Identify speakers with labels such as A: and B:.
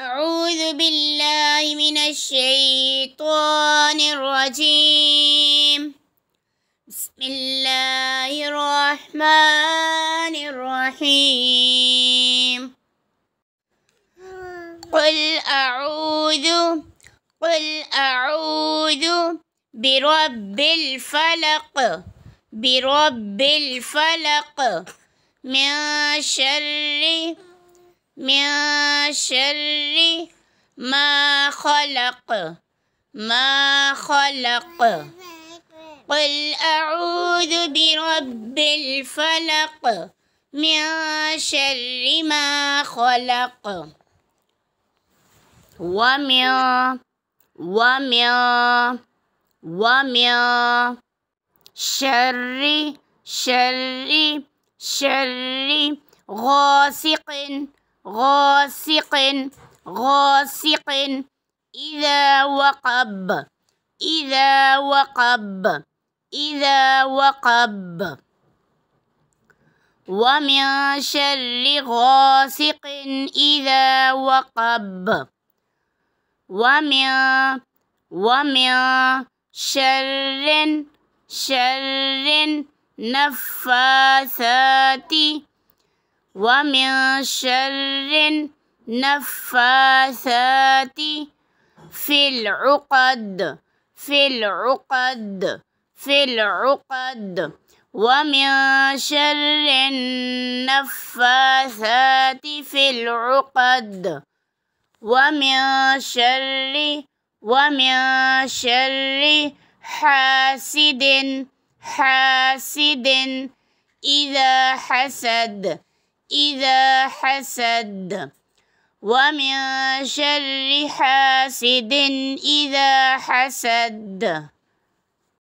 A: أعوذ بالله من الشيطان الرجيم بسم الله الرحمن الرحيم قل أعوذ قل أعوذ برب الفلق برب الفلق من شر من شر ما خلق ما خلق قل أعوذ برب الفلق من شر ما خلق ومن ومن ومن شر شر شر غاسق غاسق غاسق إذا وقب إذا وقب إذا وقب ومن شر غاسق إذا وقب ومن ومن شر شر نفاثات ومن شر النفاثات في العقد في العقد في العقد ومن شر النفاثات في العقد ومن شر ومن شر حاسد حاسد إذا حسد إذا حسد ومن شر حاسد إذا حسد